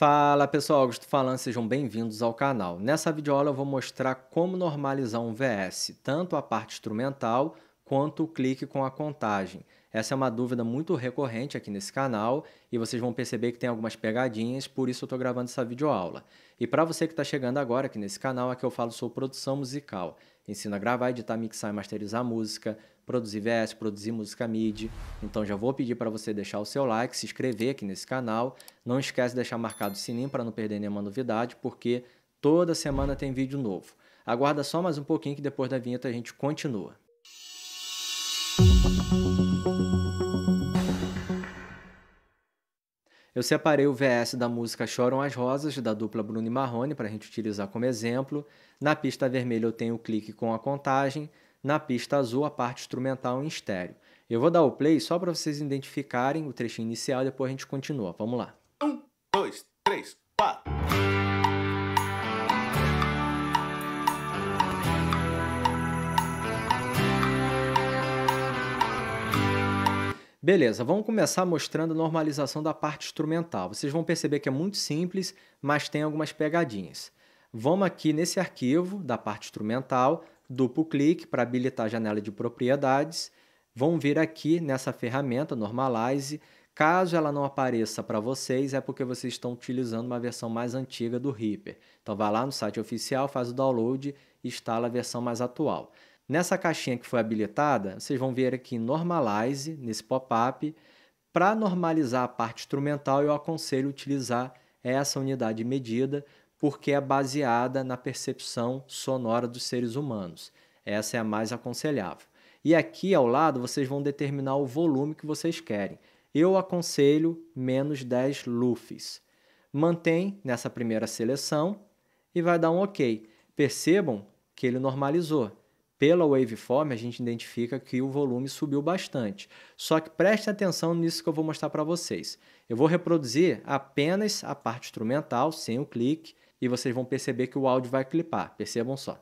Fala pessoal, Augusto falando, sejam bem-vindos ao canal. Nessa videoaula eu vou mostrar como normalizar um VS, tanto a parte instrumental quanto o clique com a contagem. Essa é uma dúvida muito recorrente aqui nesse canal e vocês vão perceber que tem algumas pegadinhas, por isso eu estou gravando essa videoaula. E para você que está chegando agora aqui nesse canal, aqui eu falo sobre produção musical. Ensino a gravar, editar, mixar e masterizar música, produzir verso, produzir música MIDI. Então já vou pedir para você deixar o seu like, se inscrever aqui nesse canal. Não esquece de deixar marcado o sininho para não perder nenhuma novidade, porque toda semana tem vídeo novo. Aguarda só mais um pouquinho que depois da vinheta a gente continua. Eu separei o VS da música Choram as Rosas, da dupla Bruno e Marrone, para a gente utilizar como exemplo. Na pista vermelha eu tenho o clique com a contagem na pista azul a parte instrumental em estéreo. Eu vou dar o play só para vocês identificarem o trechinho inicial e depois a gente continua. Vamos lá. Um, dois, três, quatro. Beleza, vamos começar mostrando a normalização da parte instrumental. Vocês vão perceber que é muito simples, mas tem algumas pegadinhas. Vamos aqui nesse arquivo da parte instrumental, duplo clique para habilitar a janela de propriedades, vão vir aqui nessa ferramenta Normalize. Caso ela não apareça para vocês, é porque vocês estão utilizando uma versão mais antiga do Reaper. Então vai lá no site oficial, faz o download e instala a versão mais atual. Nessa caixinha que foi habilitada, vocês vão ver aqui Normalize, nesse pop-up. Para normalizar a parte instrumental, eu aconselho utilizar essa unidade de medida, porque é baseada na percepção sonora dos seres humanos. Essa é a mais aconselhável. E aqui ao lado vocês vão determinar o volume que vocês querem. Eu aconselho menos 10 lufes. Mantém nessa primeira seleção e vai dar um OK. Percebam que ele normalizou. Pela waveform, a gente identifica que o volume subiu bastante. Só que preste atenção nisso que eu vou mostrar para vocês. Eu vou reproduzir apenas a parte instrumental, sem o clique, e vocês vão perceber que o áudio vai clipar. Percebam só.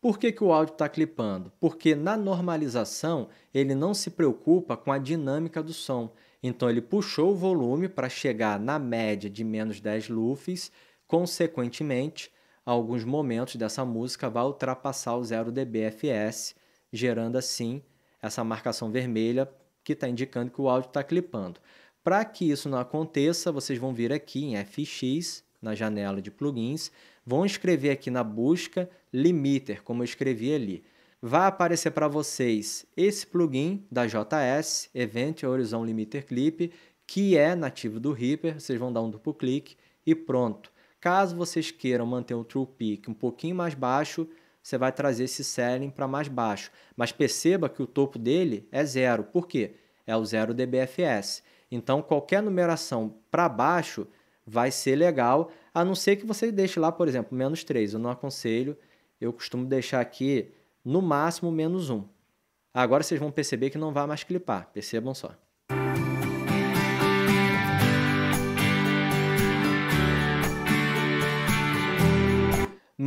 Por que, que o áudio está clipando? Porque na normalização ele não se preocupa com a dinâmica do som. Então ele puxou o volume para chegar na média de menos 10 lufs, consequentemente, alguns momentos dessa música vai ultrapassar o 0 dBFS, gerando assim essa marcação vermelha que está indicando que o áudio está clipando. Para que isso não aconteça, vocês vão vir aqui em FX, na janela de plugins, vão escrever aqui na busca limiter, como eu escrevi ali. Vai aparecer para vocês esse plugin da JS, Event Horizon Limiter Clip, que é nativo do Reaper, vocês vão dar um duplo clique e pronto. Caso vocês queiram manter o True Peak um pouquinho mais baixo, você vai trazer esse selling para mais baixo. Mas perceba que o topo dele é zero. Por quê? É o zero DBFS. Então, qualquer numeração para baixo vai ser legal, a não ser que você deixe lá, por exemplo, menos 3. Eu não aconselho, eu costumo deixar aqui no máximo menos 1. Agora vocês vão perceber que não vai mais clipar, percebam só.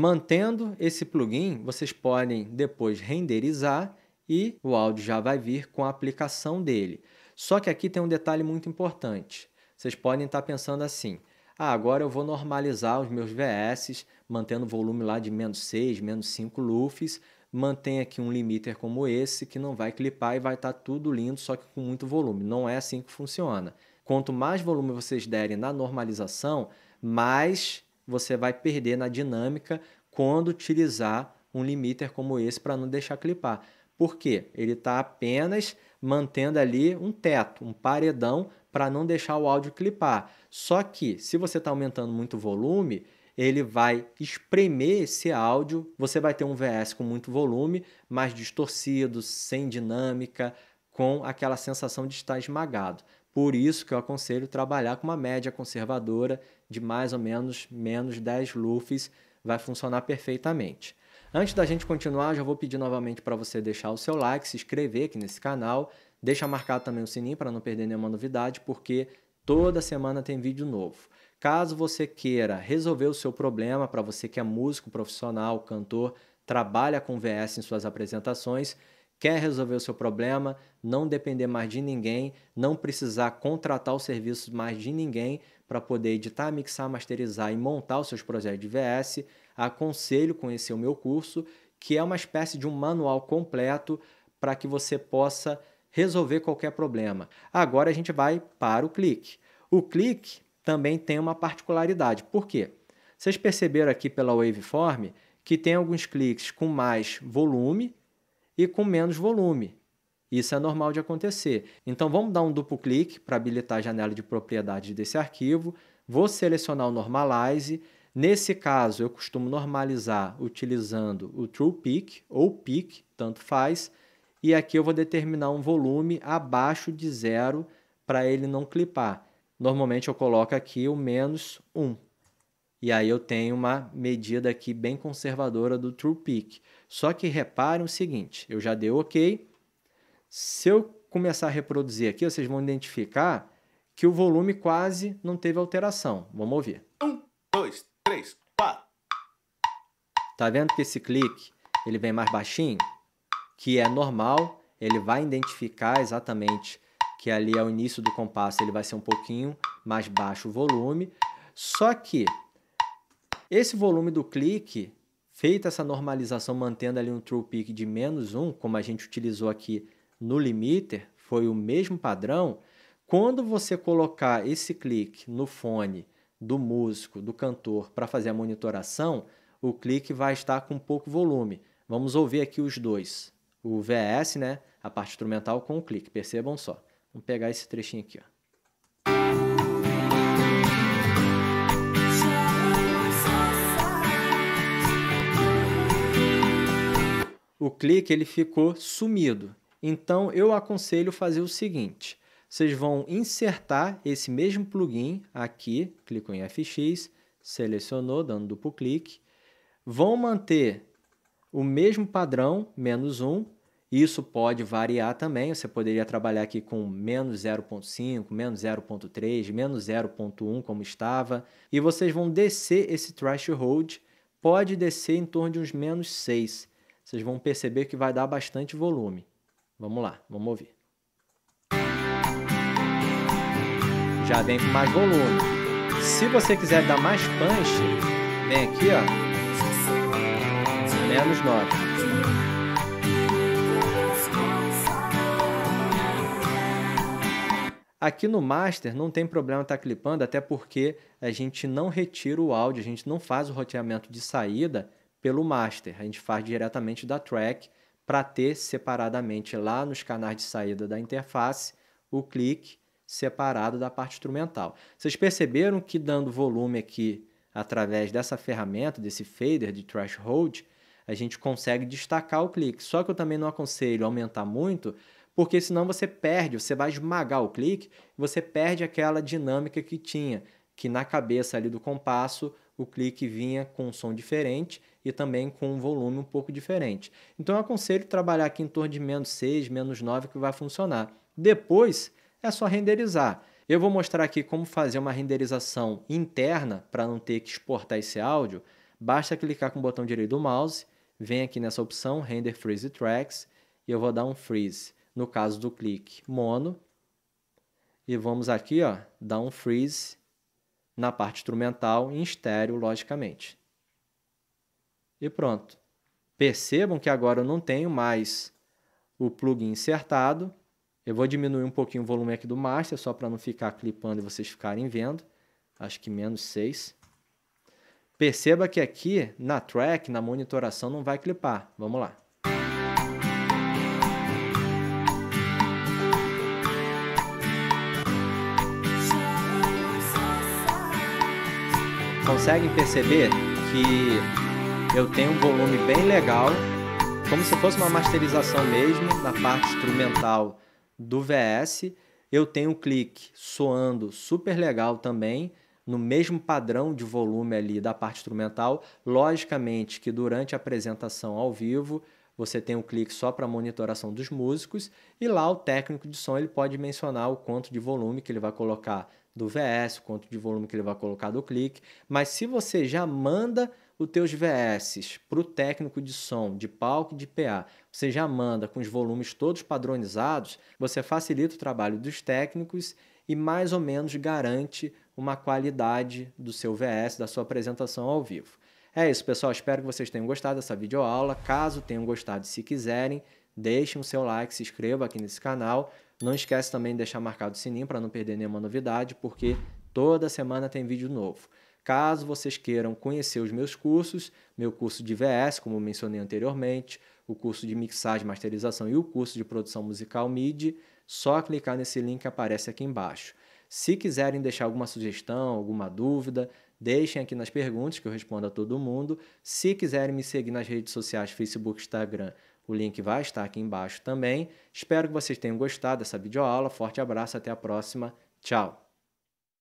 mantendo esse plugin, vocês podem depois renderizar e o áudio já vai vir com a aplicação dele. Só que aqui tem um detalhe muito importante. Vocês podem estar pensando assim, ah, agora eu vou normalizar os meus VS, mantendo o volume lá de menos 6, menos 5 lufs, mantém aqui um limiter como esse que não vai clipar e vai estar tudo lindo, só que com muito volume. Não é assim que funciona. Quanto mais volume vocês derem na normalização, mais você vai perder na dinâmica quando utilizar um limiter como esse para não deixar clipar. Por quê? Ele está apenas mantendo ali um teto, um paredão para não deixar o áudio clipar. Só que se você está aumentando muito o volume, ele vai espremer esse áudio. Você vai ter um VS com muito volume, mais distorcido, sem dinâmica, com aquela sensação de estar esmagado. Por isso que eu aconselho trabalhar com uma média conservadora de mais ou menos menos 10 LUFs vai funcionar perfeitamente. Antes da gente continuar, já vou pedir novamente para você deixar o seu like, se inscrever aqui nesse canal, deixa marcado também o sininho para não perder nenhuma novidade, porque toda semana tem vídeo novo. Caso você queira resolver o seu problema, para você que é músico profissional, cantor, trabalha com VS em suas apresentações, quer resolver o seu problema, não depender mais de ninguém, não precisar contratar o serviço mais de ninguém para poder editar, mixar, masterizar e montar os seus projetos de VS, aconselho conhecer o meu curso, que é uma espécie de um manual completo para que você possa resolver qualquer problema. Agora a gente vai para o clique. O clique também tem uma particularidade. Por quê? Vocês perceberam aqui pela waveform que tem alguns cliques com mais volume, e com menos volume. Isso é normal de acontecer. Então vamos dar um duplo clique para habilitar a janela de propriedades desse arquivo. Vou selecionar o Normalize. Nesse caso, eu costumo normalizar utilizando o True Peak ou Peak, tanto faz. E aqui eu vou determinar um volume abaixo de zero para ele não clipar. Normalmente eu coloco aqui o menos 1. E aí eu tenho uma medida aqui bem conservadora do True Peak. Só que reparem o seguinte, eu já dei OK. Se eu começar a reproduzir aqui, vocês vão identificar que o volume quase não teve alteração. Vamos ouvir. Um, dois, três, quatro. Tá vendo que esse clique ele vem mais baixinho? Que é normal, ele vai identificar exatamente que ali é o início do compasso, ele vai ser um pouquinho mais baixo o volume. Só que esse volume do clique, feita essa normalização, mantendo ali um true peak de menos 1, como a gente utilizou aqui no limiter, foi o mesmo padrão. Quando você colocar esse clique no fone do músico, do cantor, para fazer a monitoração, o clique vai estar com pouco volume. Vamos ouvir aqui os dois. O VS, né? A parte instrumental com o clique. Percebam só. Vamos pegar esse trechinho aqui, ó. o clique ele ficou sumido. Então eu aconselho fazer o seguinte: vocês vão insertar esse mesmo plugin aqui, clico em FX, selecionou, dando duplo clique, vão manter o mesmo padrão, menos 1, isso pode variar também, você poderia trabalhar aqui com menos 0.5, menos 0.3, menos 0.1 como estava, e vocês vão descer esse threshold, pode descer em torno de uns menos 6, vocês vão perceber que vai dar bastante volume. Vamos lá, vamos ouvir. Já vem com mais volume. Se você quiser dar mais punch, vem aqui, ó. Menos 9. Aqui no master não tem problema estar tá clipando, até porque a gente não retira o áudio, a gente não faz o roteamento de saída pelo master. A gente faz diretamente da track para ter separadamente lá nos canais de saída da interface o clique separado da parte instrumental. Vocês perceberam que dando volume aqui através dessa ferramenta, desse fader de threshold, a gente consegue destacar o clique. Só que eu também não aconselho aumentar muito, porque senão você perde, você vai esmagar o clique, você perde aquela dinâmica que tinha, que na cabeça ali do compasso o clique vinha com um som diferente e também com um volume um pouco diferente. Então eu aconselho trabalhar aqui em torno de menos 6, menos 9 que vai funcionar. Depois é só renderizar. Eu vou mostrar aqui como fazer uma renderização interna para não ter que exportar esse áudio. Basta clicar com o botão direito do mouse, vem aqui nessa opção Render Freeze Tracks e eu vou dar um freeze. No caso do clique mono, e vamos aqui ó, dar um freeze na parte instrumental em estéreo, logicamente e pronto. Percebam que agora eu não tenho mais o plugin insertado. Eu vou diminuir um pouquinho o volume aqui do master, só para não ficar clipando e vocês ficarem vendo. Acho que menos 6. Perceba que aqui na track, na monitoração, não vai clipar. Vamos lá. Conseguem perceber que eu tenho um volume bem legal, como se fosse uma masterização mesmo, na parte instrumental do VS. Eu tenho o um clique soando super legal também, no mesmo padrão de volume ali da parte instrumental. Logicamente que durante a apresentação ao vivo, você tem um clique só para monitoração dos músicos e lá o técnico de som ele pode mencionar o quanto de volume que ele vai colocar do VS, o quanto de volume que ele vai colocar do clique, mas se você já manda os teus vs para o técnico de som, de palco e de PA, você já manda com os volumes todos padronizados, você facilita o trabalho dos técnicos e mais ou menos garante uma qualidade do seu VS, da sua apresentação ao vivo. É isso, pessoal. Espero que vocês tenham gostado dessa videoaula. Caso tenham gostado, se quiserem, deixem o seu like, se inscreva aqui nesse canal. Não esquece também de deixar marcado o sininho para não perder nenhuma novidade, porque toda semana tem vídeo novo. Caso vocês queiram conhecer os meus cursos, meu curso de VS, como mencionei anteriormente, o curso de mixagem, masterização e o curso de produção musical MIDI, só clicar nesse link que aparece aqui embaixo. Se quiserem deixar alguma sugestão, alguma dúvida, deixem aqui nas perguntas que eu respondo a todo mundo. Se quiserem me seguir nas redes sociais, Facebook, Instagram, o link vai estar aqui embaixo também. Espero que vocês tenham gostado dessa videoaula. Forte abraço, até a próxima. Tchau!